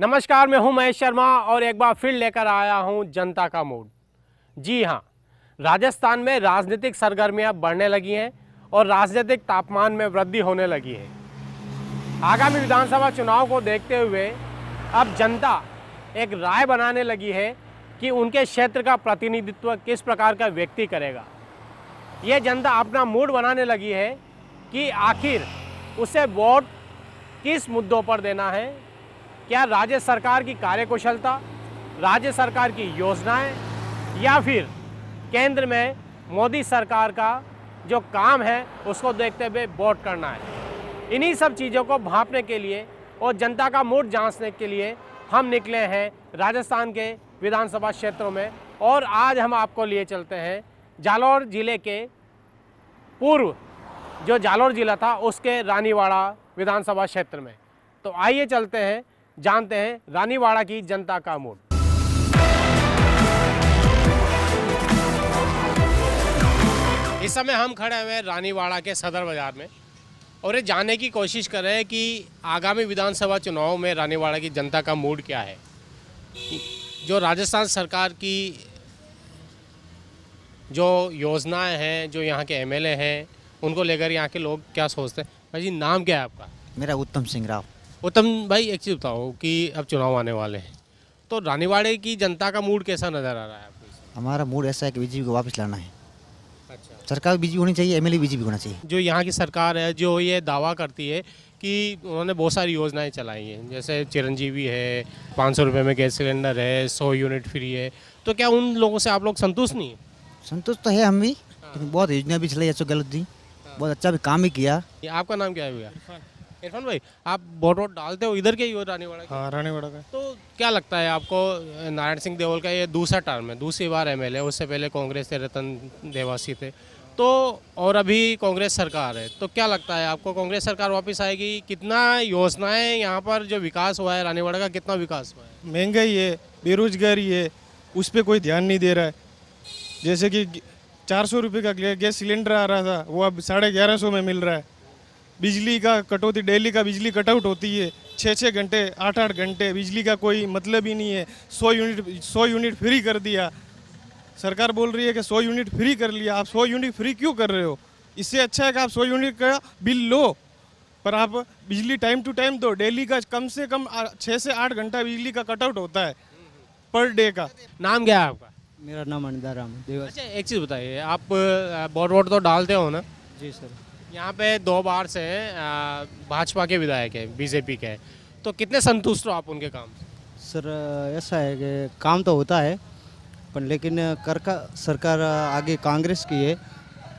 नमस्कार मैं हूं महेश शर्मा और एक बार फिर लेकर आया हूं जनता का मूड जी हां राजस्थान में राजनीतिक सरगर्मियां बढ़ने लगी हैं और राजनीतिक तापमान में वृद्धि होने लगी है आगामी विधानसभा चुनाव को देखते हुए अब जनता एक राय बनाने लगी है कि उनके क्षेत्र का प्रतिनिधित्व किस प्रकार का व्यक्ति करेगा ये जनता अपना मूड बनाने लगी है कि आखिर उसे वोट किस मुद्दों पर देना है क्या राज्य सरकार की कार्यकुशलता राज्य सरकार की योजनाएं या फिर केंद्र में मोदी सरकार का जो काम है उसको देखते हुए वोट करना है इन्हीं सब चीज़ों को भांपने के लिए और जनता का मूड जांचने के लिए हम निकले हैं राजस्थान के विधानसभा क्षेत्रों में और आज हम आपको लिए चलते हैं जालौर ज़िले के पूर्व जो जालौर ज़िला था उसके रानीवाड़ा विधानसभा क्षेत्र में तो आइए चलते हैं जानते हैं रानीवाड़ा की जनता का मूड इस समय हम खड़े हुए हैं रानीवाड़ा के सदर बाजार में और ये जानने की कोशिश कर रहे हैं कि आगामी विधानसभा चुनाव में रानीवाड़ा की जनता का मूड क्या है जो राजस्थान सरकार की जो योजनाएं हैं जो यहाँ के एमएलए हैं उनको लेकर यहाँ के लोग क्या सोचते हैं भाई जी नाम क्या है आपका मेरा उत्तम सिंह राव उत्तम भाई एक चीज़ बताओ कि अब चुनाव आने वाले हैं तो रानीवाड़े की जनता का मूड कैसा नज़र आ रहा है हमारा मूड ऐसा है कि बीजेपी को वापस लाना है अच्छा सरकार बीजेपी होनी चाहिए एमएलए बीजेपी होना चाहिए जो यहाँ की सरकार है जो ये दावा करती है कि उन्होंने बहुत सारी योजनाएं चलाई हैं जैसे चिरंजीवी है पाँच सौ रुपये में गैस सिलेंडर है सौ यूनिट फ्री है तो क्या उन लोगों से आप लोग संतुष्ट नहीं है संतुष्ट तो है हम भी हाँ। लेकिन बहुत योजना भी चलाई है गलत दी हाँ। बहुत अच्छा भी काम भी किया आपका नाम क्या है भैया इरफान भाई आप वोट वोट डालते हो इधर के ही हो रानीवाड़ा हाँ रानीवाड़ा का तो क्या लगता है आपको नारायण सिंह देवल का ये दूसरा टर्म है दूसरी बार एम एल उससे पहले कांग्रेस थे रतन देवासी थे तो और अभी कांग्रेस सरकार है तो क्या लगता है आपको कांग्रेस सरकार वापस आएगी कितना योजनाएं यहाँ पर जो विकास हुआ है रानीवाड़ा का कितना विकास हुआ है महंगाई है बेरोजगारी है उस पर कोई ध्यान नहीं दे रहा है जैसे कि चार सौ रुपये का गैस सिलेंडर आ रहा था वो अब साढ़े ग्यारह सौ में मिल रहा है बिजली का कटौती डेली का बिजली कटआउट होती है छः छः घंटे आठ आठ घंटे बिजली का कोई मतलब ही नहीं है सौ यूनिट सौ यूनिट फ्री कर दिया सरकार बोल रही है कि सौ यूनिट फ्री कर लिया आप सौ यूनिट फ्री क्यों कर रहे हो इससे अच्छा है कि आप सौ यूनिट का बिल लो पर आप बिजली टाइम टू टाइम दो डेली का कम से कम छः से आठ घंटा बिजली का कटआउट होता है पर डे का नाम क्या है आपका मेरा नाम अनिदा राम अच्छा एक चीज़ बताइए आप बोर्ड वोट तो डालते हो ना जी सर यहाँ पे दो बार से भाजपा के विधायक है बीजेपी के तो कितने संतुष्ट हो आप उनके काम से सर ऐसा है कि काम तो होता है पर लेकिन कर का सरकार आगे कांग्रेस की है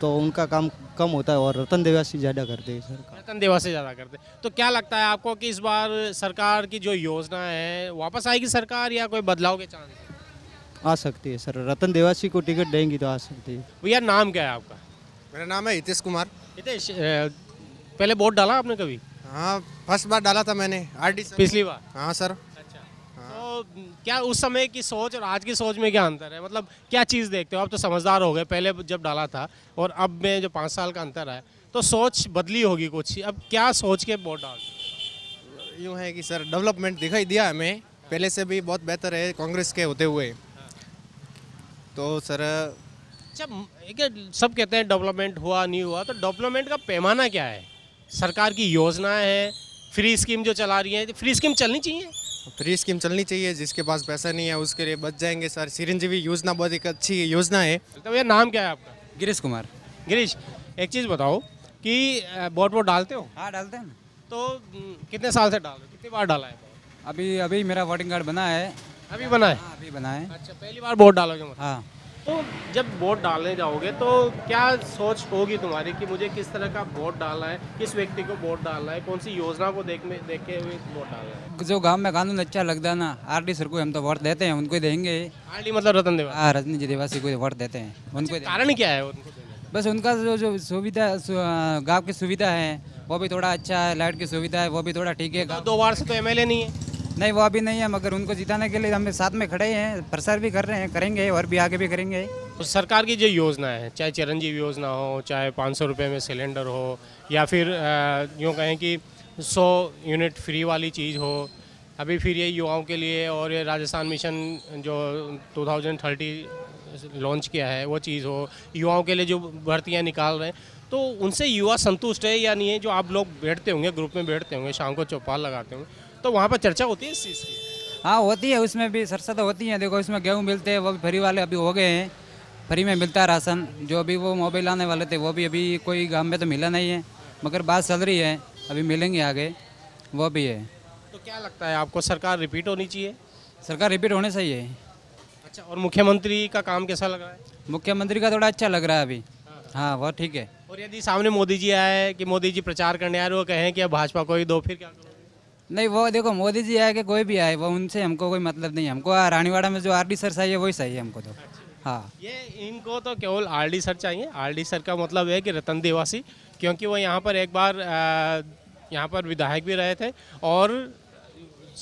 तो उनका काम कम होता है और रतन देवासी ज़्यादा करते हैं सर रतन देवासी ज़्यादा करते तो क्या लगता है आपको कि इस बार सरकार की जो योजना है वापस आएगी सरकार या कोई बदलाव के चांस आ सकती है सर रतन देवासी को टिकट देंगी तो आ सकती है भैया नाम क्या है आपका मेरा नाम है हितेश कुमार हितेश पहले वोट डाला आपने कभी हाँ फर्स्ट बार डाला था मैंने आर डी पिछली बार हाँ सर अच्छा हाँ। तो, क्या उस समय की सोच और आज की सोच में क्या अंतर है मतलब क्या चीज़ देखते हो आप तो समझदार हो गए पहले जब डाला था और अब में जो पाँच साल का अंतर है तो सोच बदली होगी कुछ अब क्या सोच के वोट डाल यूँ है कि सर डेवलपमेंट दिखाई दिया हमें पहले से भी बहुत बेहतर है कांग्रेस के होते हुए हाँ। तो सर अच्छा सब कहते हैं डेवलपमेंट हुआ नहीं हुआ तो डेवलपमेंट का पैमाना क्या है सरकार की योजनाएं हैं फ्री स्कीम जो चला रही है फ्री स्कीम चलनी चाहिए फ्री स्कीम चलनी चाहिए जिसके पास पैसा नहीं है उसके लिए बच जाएंगे सर सिरंजीवी योजना बहुत एक अच्छी योजना है तो भैया नाम क्या है आपका गिरीश कुमार गिरीश एक चीज़ बताओ कि बोट वोट डालते हो हाँ डालते हैं तो कितने साल से डाल कितनी बार डाला है अभी अभी मेरा वोटिंग कार्ड बना है अभी बना है हाँ, अभी बना है अच्छा पहली बार वोट डालोगे मतलब? हाँ तो जब वोट डालने जाओगे तो क्या सोच होगी तुम्हारी कि मुझे किस तरह का वोट डालना है किस व्यक्ति को वोट डालना है कौन सी योजना को देख में देखे हुए वोट डालना है जो गांव में कानून अच्छा लगता है ना आर डी सर को हम तो वोट देते हैं उनको देंगे आर डी मतलब रतन देवा हाँ रतन जी देवासी को वोट देते हैं अच्छा, उनको कारण क्या है उनको बस उनका जो जो सुविधा गाँव की सुविधा है वो भी थोड़ा अच्छा है लाइट की सुविधा है वो भी थोड़ा ठीक है तो दो बार से तो एम नहीं है नहीं वो अभी नहीं है मगर उनको जिताने के लिए हम साथ में खड़े हैं प्रसार भी कर रहे हैं करेंगे और भी आगे भी करेंगे तो सरकार की जो योजना है चाहे चिरंजीव योजना हो चाहे पाँच सौ रुपये में सिलेंडर हो या फिर यूँ कहें कि सौ यूनिट फ्री वाली चीज़ हो अभी फिर ये युवाओं के लिए और ये राजस्थान मिशन जो 2030 लॉन्च किया है वो चीज़ हो युवाओं के लिए जो भर्तियाँ निकाल रहे हैं तो उनसे युवा संतुष्ट है या नहीं है जो आप लोग बैठते होंगे ग्रुप में बैठते होंगे शाम को चौपाल लगाते होंगे तो वहाँ पर चर्चा होती है इस चीज़ की हाँ होती है उसमें भी सरसा तो होती है देखो इसमें गेहूँ मिलते हैं वो भी फ्री वाले अभी हो गए हैं फ्री में मिलता है राशन जो अभी वो मोबाइल आने वाले थे वो भी अभी कोई गाँव में तो मिला नहीं है मगर बात चल रही है अभी मिलेंगे आगे वो भी है तो क्या लगता है आपको सरकार रिपीट होनी चाहिए सरकार रिपीट होने चाहिए अच्छा और मुख्यमंत्री का काम कैसा लग रहा है मुख्यमंत्री का थोड़ा अच्छा लग रहा है अभी हाँ वो ठीक है और यदि सामने मोदी जी आए कि मोदी जी प्रचार करने आ रहे हो कहें कि अब भाजपा को ही दो फिर क्या करो नहीं वो देखो मोदी जी आए कि कोई भी आए वो उनसे हमको कोई मतलब नहीं हमको रानीवाड़ा में जो आर सर चाहिए वही सही है हमको तो हाँ ये इनको तो केवल आर सर चाहिए आर सर का मतलब है कि रतन देवासी क्योंकि वो यहाँ पर एक बार यहाँ पर विधायक भी रहे थे और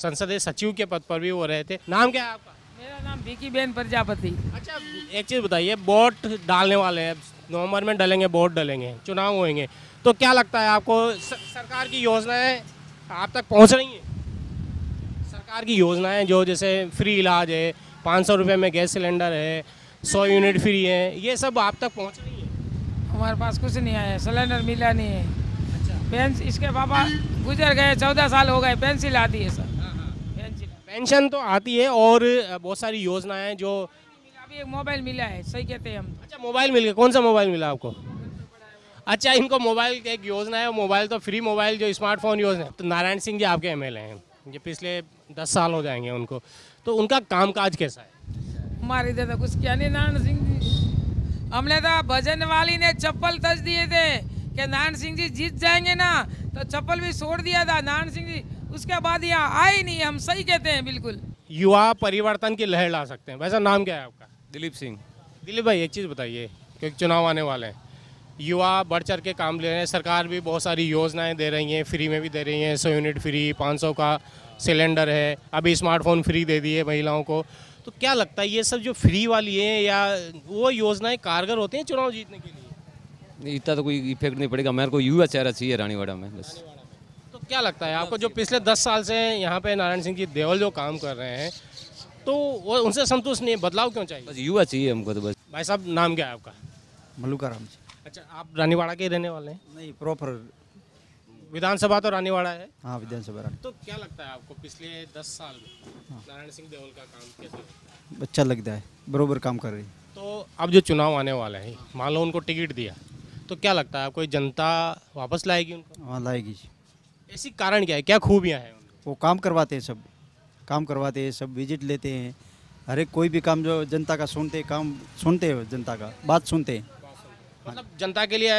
संसदीय सचिव के पद पर भी वो रहे थे नाम क्या है आपका मेरा नाम बीकी बेन प्रजापति अच्छा एक चीज़ बताइए वोट डालने वाले हैं नवंबर में डलेंगे वोट डलेंगे चुनाव होंगे तो क्या लगता है आपको सरकार की योजनाएं आप तक पहुँच रही हैं सरकार की योजनाएँ जो जैसे फ्री इलाज है पाँच सौ रुपये में गैस सिलेंडर है सौ यूनिट फ्री है ये सब आप तक पहुँच रही है हमारे पास कुछ नहीं आया सिलेंडर मिला नहीं है अच्छा पेंस इसके पापा गुजर गए चौदह साल हो गए पेंसिल आती है सर हाँ, हाँ। पेंसिल पेंशन तो आती है और बहुत सारी योजनाएं जो अभी एक मोबाइल मिला है सही कहते हैं हम अच्छा मोबाइल मिल गया कौन सा मोबाइल मिला आपको अच्छा इनको मोबाइल एक योजना है मोबाइल तो फ्री मोबाइल जो स्मार्टफोन योजना है तो नारायण सिंह जी आपके एम हैं ये पिछले दस साल हो जाएंगे उनको तो उनका कामकाज कैसा है हमारे इधर तो कुछ किया नहीं नारायण सिंह जी हमने तो भजन वाली ने चप्पल तज दिए थे कि नारायण सिंह जी जीत जाएंगे ना तो चप्पल भी छोड़ दिया था नारायण सिंह जी उसके बाद यहाँ आए नहीं हम सही कहते हैं बिल्कुल युवा परिवर्तन की लहर ला सकते हैं वैसा नाम क्या है आपका दिलीप सिंह दिलीप भाई एक चीज़ बताइए क्योंकि चुनाव आने वाले हैं युवा बढ़ चढ़ के काम ले रहे हैं सरकार भी बहुत सारी योजनाएं दे रही हैं फ्री में भी दे रही हैं सौ यूनिट फ्री 500 का सिलेंडर है अभी स्मार्टफोन फ्री दे दिए महिलाओं को तो क्या लगता है ये सब जो फ्री वाली हैं या वो योजनाएं कारगर होती हैं चुनाव जीतने के लिए नहीं इतना तो कोई इफेक्ट नहीं पड़ेगा मेरे को युवा चेहरा चाहिए रानीवाड़ा में बस तो क्या लगता है आपको जो पिछले दस साल से यहाँ पर नारायण सिंह जी देवल जो काम कर रहे हैं तो वो उनसे संतुष्ट नहीं है बदलाव क्यों चाहिए बस युवा चाहिए हमको तो बस भाई साहब नाम क्या है आपका मल्लुका राम जी अच्छा आप रानीवाड़ा के रहने वाले हैं नहीं प्रॉपर विधानसभा तो रानीवाड़ा है हाँ विधानसभा तो क्या लगता है आपको पिछले दस साल में हाँ। नारायण सिंह देवल का काम कैसा अच्छा लगता है बरोबर काम कर रही तो अब जो चुनाव आने वाला है मान लो उनको टिकट दिया तो क्या लगता है कोई जनता वापस लाएगी उनको हाँ लाएगी ऐसी कारण क्या है क्या खूबियाँ हैं वो काम करवाते हैं सब काम करवाते हैं सब विजिट लेते हैं हर एक कोई भी काम जो जनता का सुनते काम सुनते हो जनता का बात सुनते हैं मतलब जनता के लिए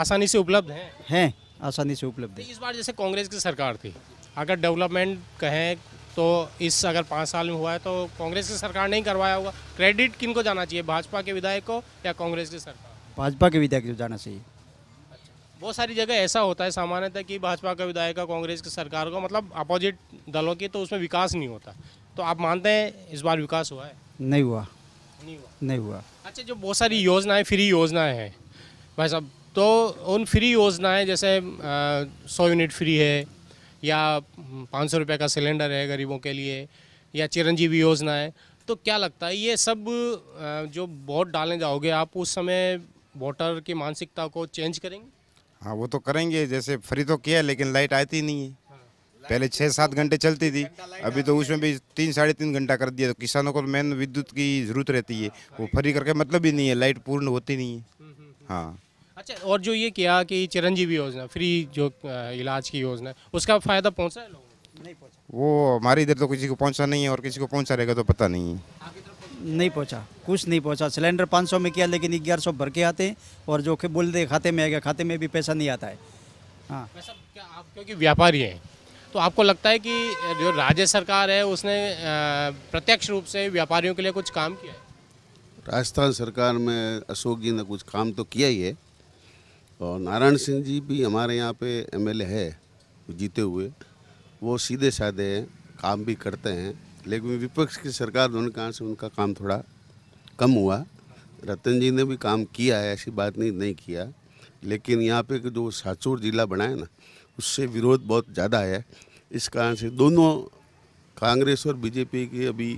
आसानी से उपलब्ध हैं हैं आसानी से उपलब्ध है इस बार जैसे कांग्रेस की सरकार थी अगर डेवलपमेंट कहें तो इस अगर पाँच साल में हुआ है तो कांग्रेस की सरकार नहीं करवाया होगा क्रेडिट किन को जाना चाहिए भाजपा के विधायक को या कांग्रेस की सरकार भाजपा के विधायक को जाना चाहिए अच्छा, बहुत सारी जगह ऐसा होता है सामान्यतः कि भाजपा का विधायक का कांग्रेस की सरकार को मतलब अपोजिट दलों की तो उसमें विकास नहीं होता तो आप मानते हैं इस बार विकास हुआ है नहीं हुआ नहीं हुआ नहीं हुआ अच्छा जो बहुत सारी योजनाएं फ्री योजनाएं हैं भाई साहब तो उन फ्री योजनाएं जैसे सौ यूनिट फ्री है या पाँच सौ रुपये का सिलेंडर है गरीबों के लिए या चिरंजीवी योजना है तो क्या लगता है ये सब जो वोट डालने जाओगे आप उस समय वोटर की मानसिकता को चेंज करेंगे हाँ वो तो करेंगे जैसे फ्री तो किया लेकिन लाइट आती नहीं है पहले छः सात घंटे चलती थी अभी तो उसमें भी तीन साढ़े तीन घंटा कर दिया तो किसानों को मेन विद्युत की जरूरत रहती है वो फ्री करके मतलब ही नहीं है लाइट पूर्ण होती नहीं है हम्म, हम्म, हम्म। हाँ अच्छा और जो ये किया कि चिरंजीवी योजना फ्री जो इलाज की योजना उसका फायदा पहुँचा है वो हमारे इधर तो किसी को पहुँचा नहीं है और किसी को पहुँचा रहेगा तो पता नहीं है नहीं पहुंचा कुछ नहीं पहुंचा सिलेंडर 500 में किया लेकिन ग्यारह सौ भर के आते हैं और जो बोल दे खाते में आएगा खाते में भी पैसा नहीं आता है हाँ क्योंकि व्यापारी हैं तो आपको लगता है कि जो राज्य सरकार है उसने प्रत्यक्ष रूप से व्यापारियों के लिए कुछ काम किया है राजस्थान सरकार में अशोक जी ने कुछ काम तो किया ही है और नारायण सिंह जी भी हमारे यहाँ पे एमएलए है जीते हुए वो सीधे साधे हैं काम भी करते हैं लेकिन विपक्ष की सरकार दोनों कारण से उनका काम थोड़ा कम हुआ रतन जी ने भी काम किया है ऐसी बात नहीं नहीं किया लेकिन यहाँ पे जो साचूर जिला बनाए ना उससे विरोध बहुत ज़्यादा है इस कारण से दोनों कांग्रेस और बीजेपी के अभी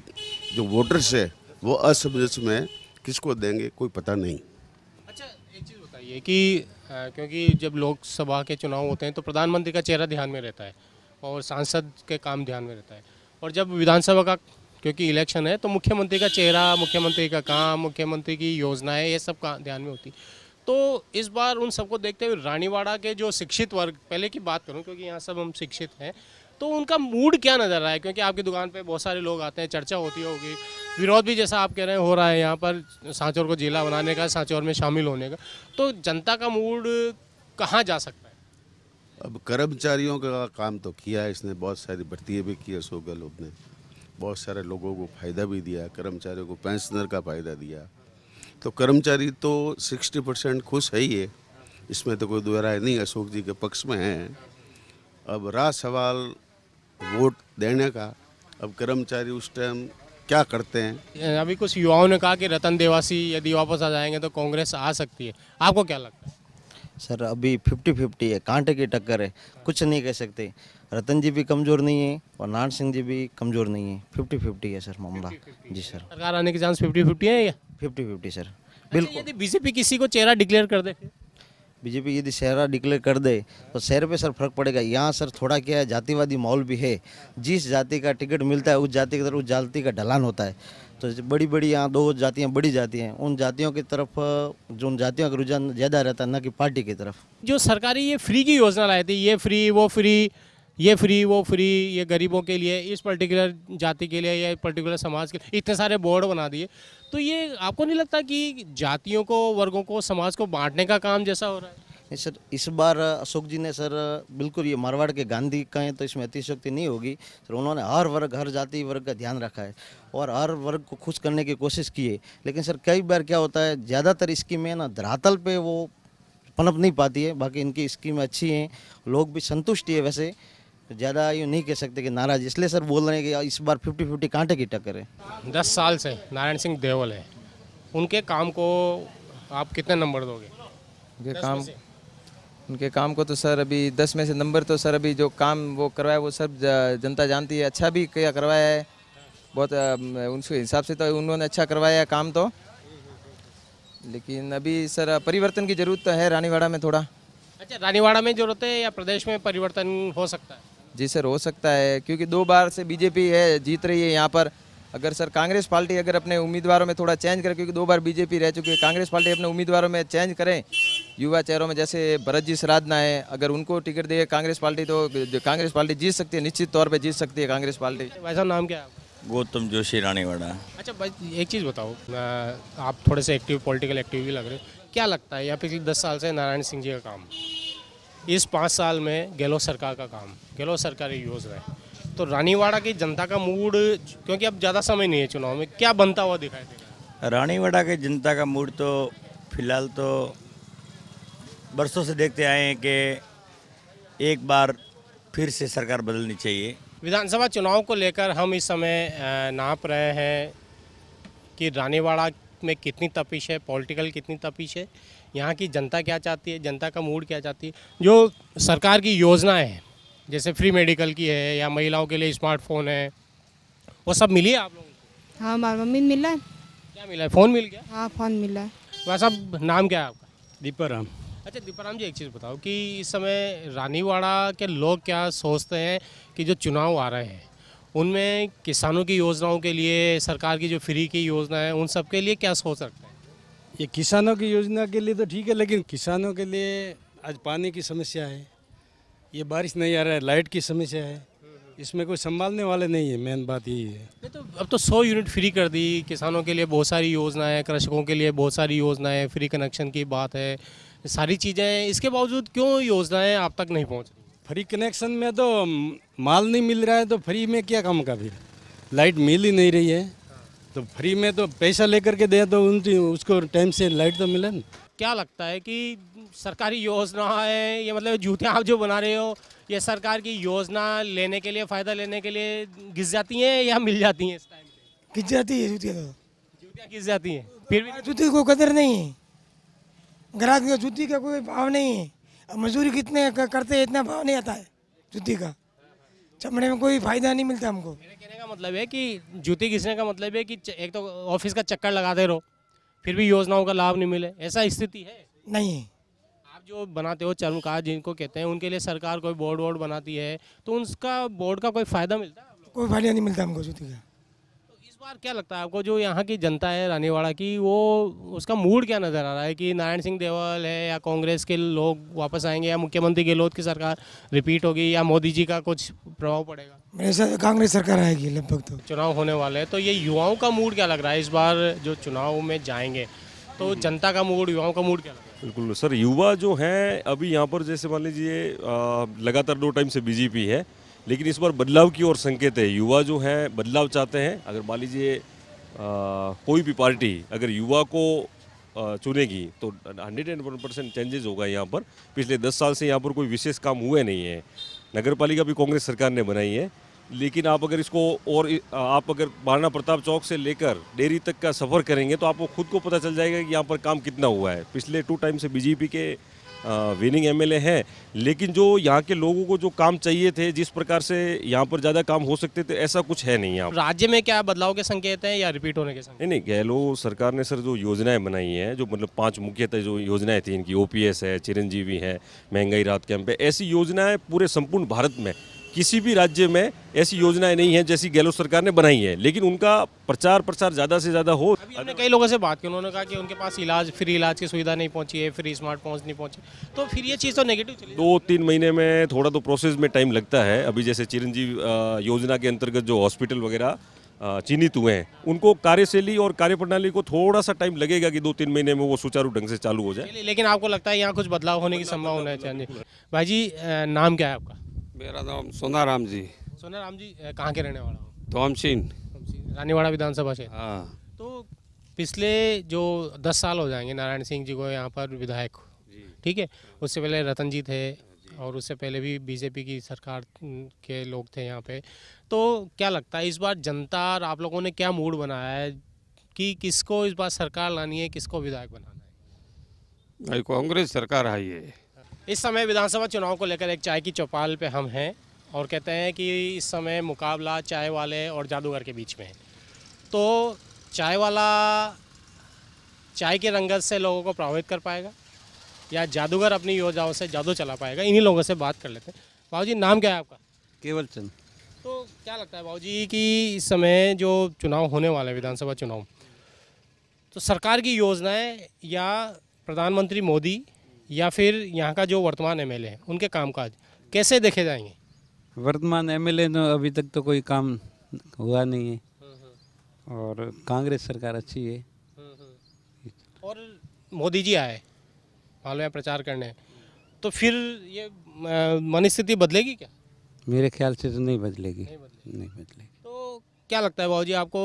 जो वोटर्स है वो असमंजस में किसको देंगे कोई पता नहीं अच्छा एक चीज़ बताइए कि आ, क्योंकि जब लोकसभा के चुनाव होते हैं तो प्रधानमंत्री का चेहरा ध्यान में रहता है और सांसद के काम ध्यान में रहता है और जब विधानसभा का क्योंकि इलेक्शन है तो मुख्यमंत्री का चेहरा मुख्यमंत्री का काम मुख्यमंत्री की योजनाएं ये सब ध्यान में होती तो इस बार उन सबको देखते हुए रानीवाड़ा के जो शिक्षित वर्ग पहले की बात करूँ क्योंकि यहाँ सब हम शिक्षित हैं तो उनका मूड क्या नज़र आया क्योंकि आपकी दुकान पे बहुत सारे लोग आते हैं चर्चा होती होगी विरोध भी जैसा आप कह रहे हैं हो रहा है यहाँ पर सांचौर को जिला बनाने का सांचौर में शामिल होने का तो जनता का मूड कहाँ जा सकता है अब कर्मचारियों का काम तो किया है इसने बहुत सारी भर्ती भी की अशोक गहलोत ने बहुत सारे लोगों को फ़ायदा भी दिया कर्मचारियों को पेंशनर का फ़ायदा दिया तो कर्मचारी तो 60 परसेंट खुश है ही है इसमें तो कोई दो राय नहीं अशोक जी के पक्ष में है अब रहा सवाल वोट देने का अब कर्मचारी उस टाइम क्या करते हैं अभी कुछ युवाओं ने कहा कि रतन देवासी यदि वापस आ जाएंगे तो कांग्रेस आ सकती है आपको क्या लगता है सर अभी फिफ्टी फिफ्टी है कांटे की टक्कर है कुछ नहीं कह सकते रतन जी भी कमज़ोर नहीं है और नारायण सिंह जी भी कमज़ोर नहीं है फिफ्टी फिफ्टी है सर मामला जी सर सरकार आने के चांस फिफ्टी फिफ्टी है या फिफ्टी फिफ्टी सर अच्छा, बिल्कुल यदि बीजेपी किसी को चेहरा डिक्लेयर कर दे बीजेपी यदि चेहरा डिक्लेयर कर दे तो शहर पे सर फर्क पड़ेगा यहाँ सर थोड़ा क्या है जातिवादी माहौल भी है जिस जाति का टिकट मिलता है उस जाति की तरफ उस जाति का ढलान होता है तो बड़ी बड़ी यहाँ दो जातियाँ बड़ी जाती हैं उन जातियों की तरफ जो उन जातियों का रुझान ज़्यादा रहता है ना कि पार्टी की तरफ जो सरकारी ये फ्री की योजना लाई थी ये फ्री वो फ्री ये फ्री वो फ्री ये गरीबों के लिए इस पर्टिकुलर जाति के लिए या पर्टिकुलर समाज के लिए इतने सारे बोर्ड बना दिए तो ये आपको नहीं लगता कि जातियों को वर्गों को समाज को बांटने का काम जैसा हो रहा है नहीं सर इस बार अशोक जी ने सर बिल्कुल ये मारवाड़ के गांधी कहें तो इसमें अतिशक्ति नहीं होगी सर उन्होंने हर वर्ग हर जाति वर्ग का ध्यान रखा है और हर वर्ग को खुश करने की कोशिश की है लेकिन सर कई बार क्या होता है ज़्यादातर स्कीमें ना धरातल पे वो पनप नहीं पाती है बाकी इनकी स्कीमें अच्छी हैं लोग भी संतुष्ट है वैसे तो ज़्यादा यूँ नहीं कह सकते कि नाराज इसलिए सर बोल रहे हैं कि इस बार फिफ्टी फिफ्टी कांटे की टक्कर है दस साल से नारायण सिंह देवल है उनके काम को आप कितने नंबर दोगे उनके काम उनके काम को तो सर अभी दस में से नंबर तो सर अभी जो काम वो करवाया वो सब जनता जानती है अच्छा भी क्या करवाया है बहुत उनके हिसाब से तो उन्होंने अच्छा करवाया है काम तो लेकिन अभी सर परिवर्तन की जरूरत तो है रानीवाड़ा में थोड़ा अच्छा रानीवाड़ा में जरूरत है या प्रदेश में परिवर्तन हो सकता है जी सर हो सकता है क्योंकि दो बार से बीजेपी है जीत रही है यहाँ पर अगर सर कांग्रेस पार्टी अगर अपने उम्मीदवारों में थोड़ा चेंज करे क्योंकि दो बार बीजेपी रह चुकी है कांग्रेस पार्टी अपने उम्मीदवारों में चेंज करें युवा चेहरों में जैसे भरत जी सराधना है अगर उनको टिकट दे कांग्रेस पार्टी तो कांग्रेस पार्टी जीत सकती है निश्चित तौर पर जीत सकती है कांग्रेस पार्टी भाई साहब नाम क्या है गौतम जोशी रानीवाड़ा अच्छा भाई एक चीज़ बताओ आप थोड़े से एक्टिव पॉलिटिकल एक्टिव भी लग रहे हो क्या लगता है या पिछले दस साल से नारायण सिंह जी का काम इस पाँच साल में गहलोत सरकार का काम गहलोत सरकार की योजना है तो रानीवाड़ा की जनता का मूड क्योंकि अब ज़्यादा समय नहीं है चुनाव में क्या बनता हुआ दिखाई देगा रानीवाड़ा की जनता का मूड तो फिलहाल तो बरसों से देखते आए हैं कि एक बार फिर से सरकार बदलनी चाहिए विधानसभा चुनाव को लेकर हम इस समय नाप रहे हैं कि रानीवाड़ा में कितनी तपिश है पॉलिटिकल कितनी तपिश है यहाँ की जनता क्या चाहती है जनता का मूड क्या चाहती है जो सरकार की योजनाएँ हैं जैसे फ्री मेडिकल की है या महिलाओं के लिए स्मार्टफोन है वो सब मिली है आप लोगों को हाँ मार मम्मी मिला है क्या मिला है फ़ोन मिल गया हाँ फ़ोन मिला है वैसा नाम क्या है आपका दीपाराम अच्छा दीपाराम जी एक चीज़ बताओ कि इस समय रानीवाड़ा के लोग क्या सोचते हैं कि जो चुनाव आ रहे हैं उनमें किसानों की योजनाओं के लिए सरकार की जो फ्री की योजना है उन सब के लिए क्या सोच सकते हैं ये किसानों की योजना के लिए तो ठीक है लेकिन किसानों के लिए आज पानी की समस्या है ये बारिश नहीं आ रहा है लाइट की समस्या है इसमें कोई संभालने वाले नहीं है मेन बात यही है तो अब तो 100 यूनिट फ्री कर दी किसानों के लिए बहुत सारी योजनाएं कृषकों के लिए बहुत सारी योजनाएं फ्री कनेक्शन की बात है सारी चीज़ें इसके बावजूद क्यों योजनाएं आप तक नहीं पहुंच फ्री कनेक्शन में तो माल नहीं मिल रहा है तो फ्री में क्या काम का फिर लाइट मिल ही नहीं रही है तो फ्री में तो पैसा लेकर के दे तो उन उसको टाइम से लाइट तो मिले क्या लगता है कि सरकारी योजना है ये मतलब जूतियाँ आप जो बना रहे हो ये सरकार की योजना लेने के लिए फ़ायदा लेने के लिए घिस जाती हैं या मिल जाती हैं इस टाइम घिस जाती है जूतियाँ तो जूतियाँ घिस जाती हैं फिर भी जूती को कदर नहीं है ग्राहक का जूती का कोई भाव नहीं है मजदूरी कितने करते इतना भाव नहीं आता है जूती का चमड़े में कोई फायदा नहीं मिलता हमको का मतलब है कि जूती घिसने का मतलब है कि एक तो ऑफिस का चक्कर लगाते रहो फिर भी योजनाओं का लाभ नहीं मिले ऐसा स्थिति है नहीं आप जो बनाते हो चर्मकार जिनको कहते हैं उनके लिए सरकार कोई बोर्ड वोर्ड बनाती है तो उनका बोर्ड का कोई फ़ायदा मिलता है कोई फायदा नहीं मिलता हमको जूती का बार क्या लगता है आपको जो यहाँ की जनता है रानीवाड़ा की वो उसका मूड क्या नज़र आ रहा है कि नारायण सिंह देवल है या कांग्रेस के लोग वापस आएंगे या मुख्यमंत्री गहलोत की सरकार रिपीट होगी या मोदी जी का कुछ प्रभाव पड़ेगा तो कांग्रेस सरकार आएगी लगभग तो चुनाव होने वाले हैं तो ये युवाओं का मूड क्या लग रहा है इस बार जो चुनाव में जाएंगे तो जनता का मूड युवाओं का मूड क्या लग रहा है बिल्कुल सर युवा जो है अभी यहाँ पर जैसे मान लीजिए लगातार दो टाइम से बीजेपी है लेकिन इस बार बदलाव की ओर संकेत है युवा जो हैं बदलाव चाहते हैं अगर मान लीजिए कोई भी पार्टी अगर युवा को चुनेगी तो hundred and one percent changes होगा यहाँ पर पिछले दस साल से यहाँ पर कोई विशेष काम हुए नहीं है नगर पालिका भी कांग्रेस सरकार ने बनाई है लेकिन आप अगर इसको और आप अगर महाराणा प्रताप चौक से लेकर डेरी तक का सफ़र करेंगे तो आपको खुद को पता चल जाएगा कि यहाँ पर काम कितना हुआ है पिछले टू टाइम से बीजेपी के विनिंग एमएलए हैं लेकिन जो यहाँ के लोगों को जो काम चाहिए थे जिस प्रकार से यहाँ पर ज़्यादा काम हो सकते थे ऐसा कुछ है नहीं यहाँ राज्य में क्या बदलाव के संकेत हैं या रिपीट होने के संकेत नहीं नहीं गहलोत सरकार ने सर जो योजनाएं बनाई हैं जो मतलब पांच मुख्यतः जो योजनाएं थी इनकी ओपीएस है चिरंजीवी है महंगाई राहत कैंप है ऐसी योजनाएँ पूरे संपूर्ण भारत में किसी भी राज्य में ऐसी योजनाएं नहीं है जैसी गहलोत सरकार ने बनाई है लेकिन उनका प्रचार प्रसार ज़्यादा से ज़्यादा हो हमने कई लोगों से बात की उन्होंने कहा कि उनके पास इलाज फ्री इलाज की सुविधा नहीं पहुंची है फ्री स्मार्टफोन्स नहीं पहुंचे तो फिर ये चीज़ तो नेगेटिव चली दो तीन महीने में थोड़ा तो प्रोसेस में टाइम लगता है अभी जैसे चिरंजीव योजना के अंतर्गत जो हॉस्पिटल वगैरह चिन्हित हुए हैं उनको कार्यशैली और कार्यप्रणाली को थोड़ा सा टाइम लगेगा कि दो तीन महीने में वो सुचारू ढंग से चालू हो जाए लेकिन आपको लगता है यहाँ कुछ बदलाव होने की संभावना है चाहिए भाई जी नाम क्या है आपका मेरा नाम सोना राम जी सोना राम जी कहाँ के रहने वाला हो तोमसिन रानीवाड़ा विधानसभा से हाँ तो पिछले जो दस साल हो जाएंगे नारायण सिंह जी को यहाँ पर विधायक ठीक है हाँ। उससे पहले रतन जी थे हाँ और उससे पहले भी बीजेपी की सरकार के लोग थे यहाँ पे तो क्या लगता है इस बार जनता और आप लोगों ने क्या मूड बनाया है कि किसको इस बार सरकार लानी है किसको विधायक बनाना है भाई कांग्रेस सरकार आई है इस समय विधानसभा चुनाव को लेकर एक चाय की चौपाल पे हम हैं और कहते हैं कि इस समय मुकाबला चाय वाले और जादूगर के बीच में है तो चाय वाला चाय के रंगत से लोगों को प्रभावित कर पाएगा या जादूगर अपनी योजनाओं से जादू चला पाएगा इन्हीं लोगों से बात कर लेते हैं बाबू जी नाम क्या है आपका केवल चंद तो क्या लगता है बाबू जी कि इस समय जो चुनाव होने वाला है विधानसभा चुनाव तो सरकार की योजनाएं या प्रधानमंत्री मोदी या फिर यहाँ का जो वर्तमान एम है उनके कामकाज कैसे देखे जाएंगे वर्तमान एम एल तो अभी तक तो कोई काम हुआ नहीं है हम्म, हम्म। और कांग्रेस सरकार अच्छी है हम्म, और मोदी जी आए मालूम है प्रचार करने तो फिर ये मनस्थिति बदलेगी क्या मेरे ख्याल से तो नहीं बदलेगी नहीं बदलेगी, तो क्या लगता है भाव जी आपको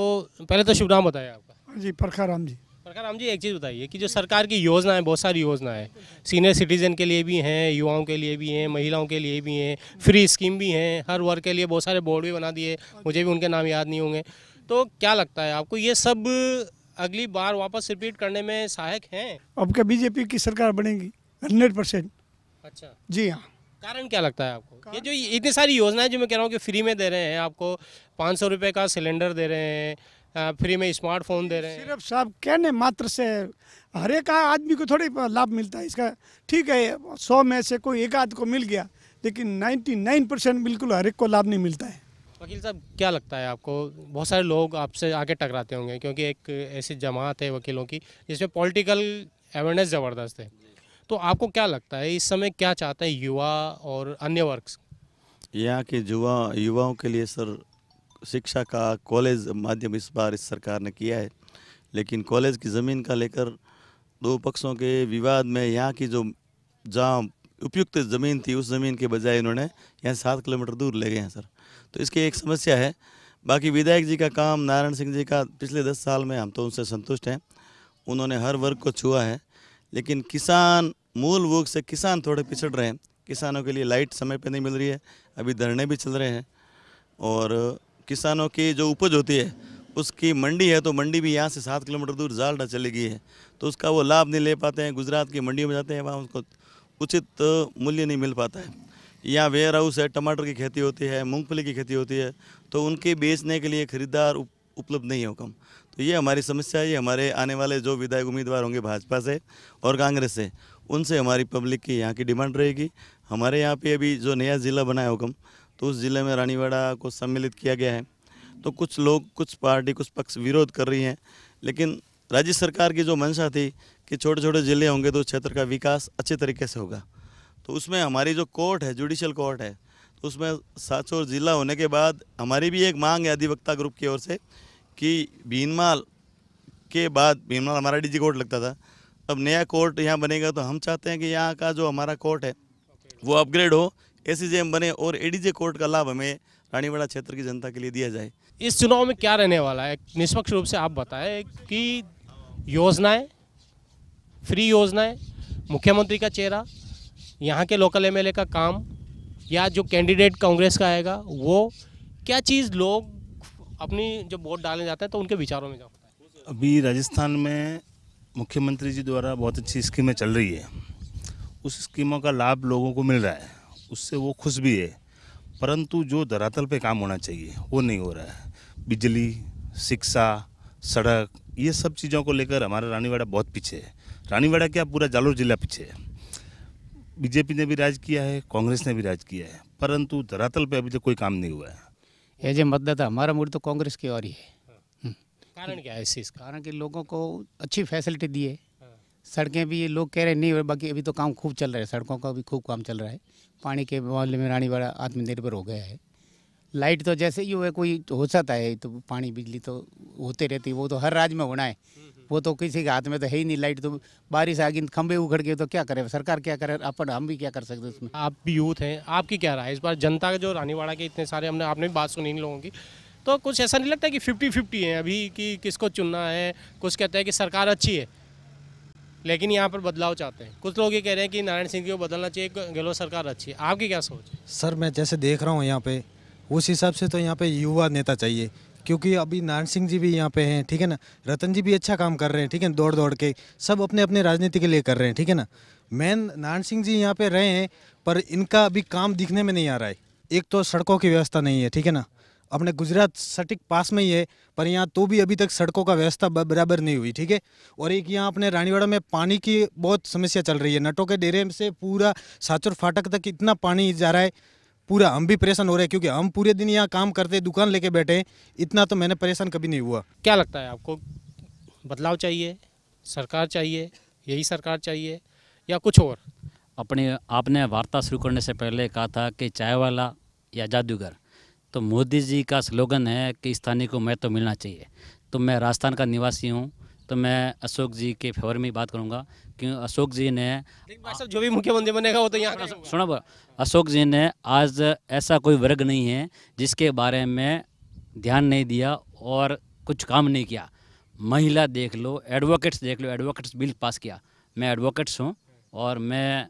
पहले तो शुभ नाम बताया आपका हाँ जी परखा राम जी सरकार राम जी एक चीज़ बताइए कि जो सरकार की योजना है बहुत सारी योजना है सीनियर सिटीजन के लिए भी हैं युवाओं के लिए भी हैं महिलाओं के लिए भी हैं फ्री स्कीम भी हैं हर वर्ग के लिए बहुत सारे बोर्ड भी बना दिए मुझे भी उनके नाम याद नहीं होंगे तो क्या लगता है आपको ये सब अगली बार वापस रिपीट करने में सहायक हैं अब क्या बीजेपी की सरकार बनेगी हंड्रेड परसेंट अच्छा जी हाँ कारण क्या लगता है आपको ये जो इतनी सारी योजनाएं जो मैं कह रहा हूँ कि फ्री में दे रहे हैं आपको पाँच सौ रुपये का सिलेंडर दे रहे हैं फ्री में स्मार्टफोन दे रहे हैं सिर्फ साहब कहने मात्र से हर एक आदमी को थोड़ी लाभ मिलता है इसका ठीक है सौ में से कोई एक आध को मिल गया लेकिन 99 परसेंट बिल्कुल हर एक को लाभ नहीं मिलता है वकील साहब क्या लगता है आपको बहुत सारे लोग आपसे आगे टकराते होंगे क्योंकि एक ऐसी जमात है वकीलों की जिसमें पॉलिटिकल अवेयरनेस ज़बरदस्त है तो आपको क्या लगता है इस समय क्या चाहता है युवा और अन्य वर्ग यहाँ के युवा युवाओं के लिए सर शिक्षा का कॉलेज माध्यम इस बार इस सरकार ने किया है लेकिन कॉलेज की ज़मीन का लेकर दो पक्षों के विवाद में यहाँ की जो जहाँ उपयुक्त ज़मीन थी उस ज़मीन के बजाय इन्होंने यहाँ सात किलोमीटर दूर ले गए हैं सर तो इसकी एक समस्या है बाकी विधायक जी का काम नारायण सिंह जी का पिछले दस साल में हम तो उनसे संतुष्ट हैं उन्होंने हर वर्ग को छुआ है लेकिन किसान मूल वर्ग से किसान थोड़े पिछड़ रहे हैं किसानों के लिए लाइट समय पर नहीं मिल रही है अभी धरने भी चल रहे हैं और किसानों की जो उपज होती है उसकी मंडी है तो मंडी भी यहाँ से सात किलोमीटर दूर जालडा चली गई है तो उसका वो लाभ नहीं ले पाते हैं गुजरात की मंडियों में जाते हैं वहाँ उसको उचित मूल्य नहीं मिल पाता है यहाँ वेयर हाउस है टमाटर की खेती होती है मूँगफली की खेती होती है तो उनके बेचने के लिए खरीदार उपलब्ध नहीं हो कम तो ये हमारी समस्या है ये हमारे आने वाले जो विधायक उम्मीदवार होंगे भाजपा से और कांग्रेस से उनसे हमारी पब्लिक की यहाँ की डिमांड रहेगी हमारे यहाँ पे अभी जो नया ज़िला बना है हुक्म तो उस ज़िले में रानीवाड़ा को सम्मिलित किया गया है तो कुछ लोग कुछ पार्टी कुछ पक्ष विरोध कर रही हैं लेकिन राज्य सरकार की जो मंशा थी कि छोटे छोटे ज़िले होंगे तो क्षेत्र का विकास अच्छे तरीके से होगा तो उसमें हमारी जो कोर्ट है जुडिशल कोर्ट है तो उसमें सौ ज़िला होने के बाद हमारी भी एक मांग है अधिवक्ता ग्रुप की ओर से कि भीनमाल के बाद भीनमाल हमारा डीजी कोर्ट लगता था अब नया कोर्ट यहाँ बनेगा तो हम चाहते हैं कि यहाँ का जो हमारा कोर्ट है वो अपग्रेड हो एसीजेएम e बने और एडीजे कोर्ट का लाभ हमें रानीवाड़ा क्षेत्र की जनता के लिए दिया जाए इस चुनाव में क्या रहने वाला है निष्पक्ष रूप से आप बताएं कि योजनाएं फ्री योजनाएं मुख्यमंत्री का चेहरा यहाँ के लोकल एमएलए का काम या जो कैंडिडेट कांग्रेस का आएगा वो क्या चीज़ लोग अपनी जब वोट डालने जाते हैं तो उनके विचारों में जाता है अभी राजस्थान में मुख्यमंत्री जी द्वारा बहुत अच्छी स्कीमें चल रही है उस स्कीमों का लाभ लोगों को मिल रहा है उससे वो खुश भी है परंतु जो धरातल पे काम होना चाहिए वो नहीं हो रहा है बिजली शिक्षा सड़क ये सब चीज़ों को लेकर हमारा रानीवाड़ा बहुत पीछे है रानीवाड़ा क्या पूरा जालोर जिला पीछे है बीजेपी ने भी राज किया है कांग्रेस ने भी राज किया है परंतु धरातल पे अभी तक तो कोई काम नहीं हुआ है ये जो मतदाता हमारा मूड तो कांग्रेस की और ही है हाँ। कारण क्या है इस चीज़ कारण के लोगों को अच्छी फैसिलिटी दी है सड़कें भी लोग कह रहे नहीं बाकी अभी तो काम खूब चल रहा है सड़कों का भी खूब काम चल रहा है पानी के मामले में रानीवाड़ा आत्मनिर्भर हो गया है लाइट तो जैसे ही हुए कोई तो हो सकता है तो पानी बिजली तो होते रहती वो तो हर राज्य में होना है वो तो किसी के हाथ में तो है ही नहीं लाइट तो बारिश आ गई खंभे उखड़ गए तो क्या करे सरकार क्या करे अपन हम भी क्या कर सकते उसमें आप भी यूथ हैं आपकी क्या राय इस बार जनता के जो रानीवाड़ा के इतने सारे हमने आपने भी बात सुनी इन लोगों की तो कुछ ऐसा नहीं लगता कि फिफ्टी फिफ्टी है अभी कि किसको चुनना है कुछ कहते हैं कि सरकार अच्छी है लेकिन यहाँ पर बदलाव चाहते हैं कुछ लोग ये कह रहे हैं कि नारायण सिंह को बदलना चाहिए गहलोत सरकार अच्छी है आपकी क्या सोच सर मैं जैसे देख रहा हूँ यहाँ पे उस हिसाब से तो यहाँ पे युवा नेता चाहिए क्योंकि अभी नारायण सिंह जी भी यहाँ पे हैं ठीक है ना रतन जी भी अच्छा काम कर रहे हैं ठीक है दौड़ दौड़ के सब अपने अपने राजनीति के लिए कर रहे हैं ठीक है ना मैन नारायण सिंह जी यहाँ पे रहे हैं पर इनका अभी काम दिखने में नहीं आ रहा है एक तो सड़कों की व्यवस्था नहीं है ठीक है ना अपने गुजरात सटिक पास में ही है पर यहाँ तो भी अभी तक सड़कों का व्यवस्था बराबर नहीं हुई ठीक है और एक यहाँ अपने रानीवाड़ा में पानी की बहुत समस्या चल रही है नटों के डेरे से पूरा साचुर फाटक तक इतना पानी जा रहा है पूरा हम भी परेशान हो रहे हैं क्योंकि हम पूरे दिन यहाँ काम करते दुकान लेके बैठे हैं इतना तो मैंने परेशान कभी नहीं हुआ क्या लगता है आपको बदलाव चाहिए सरकार चाहिए यही सरकार चाहिए या कुछ और अपने आपने वार्ता शुरू करने से पहले कहा था कि चाय वाला या जादूगर तो मोदी जी का स्लोगन है कि स्थानीय को मैं तो मिलना चाहिए तो मैं राजस्थान का निवासी हूँ तो मैं अशोक जी के फेवर में बात करूँगा क्यों अशोक जी ने जो भी मुख्यमंत्री बनेगा वो तो यहाँ सुना अशोक जी ने आज ऐसा कोई वर्ग नहीं है जिसके बारे में ध्यान नहीं दिया और कुछ काम नहीं किया महिला देख लो एडवोकेट्स देख लो एडवोकेट्स बिल पास किया मैं एडवोकेट्स हूँ और मैं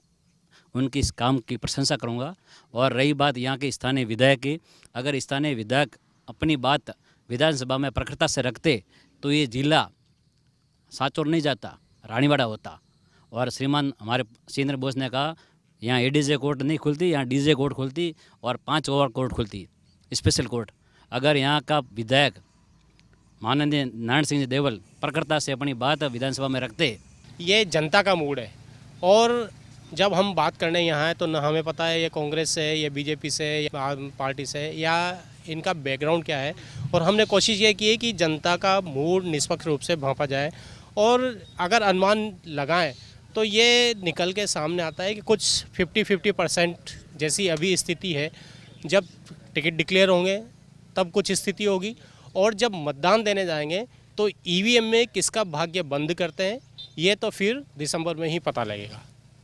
उनके इस काम की प्रशंसा करूँगा और रही बात यहाँ के स्थानीय विधायक की अगर स्थानीय विधायक अपनी बात विधानसभा में प्रखरता से रखते तो ये जिला साचौर नहीं जाता रानीवाड़ा होता और श्रीमान हमारे सीनियर बोस ने कहा यहाँ एडीजे कोर्ट नहीं खुलती यहाँ डीजे कोर्ट खुलती और पांच ओवर कोर्ट खुलती स्पेशल कोर्ट अगर यहाँ का विधायक माननीय नारायण सिंह देवल प्रखरता से अपनी बात विधानसभा में रखते ये जनता का मूड है और जब हम बात करने यहाँ आए तो ना हमें पता है ये कांग्रेस से है ये बीजेपी से है या पार्टी से या इनका बैकग्राउंड क्या है और हमने कोशिश ये की है कि जनता का मूड निष्पक्ष रूप से भापा जाए और अगर अनुमान लगाएं तो ये निकल के सामने आता है कि कुछ 50 50 परसेंट जैसी अभी स्थिति है जब टिकट डिक्लेयर होंगे तब कुछ स्थिति होगी और जब मतदान देने जाएंगे तो ईवीएम e में किसका भाग्य बंद करते हैं ये तो फिर दिसंबर में ही पता लगेगा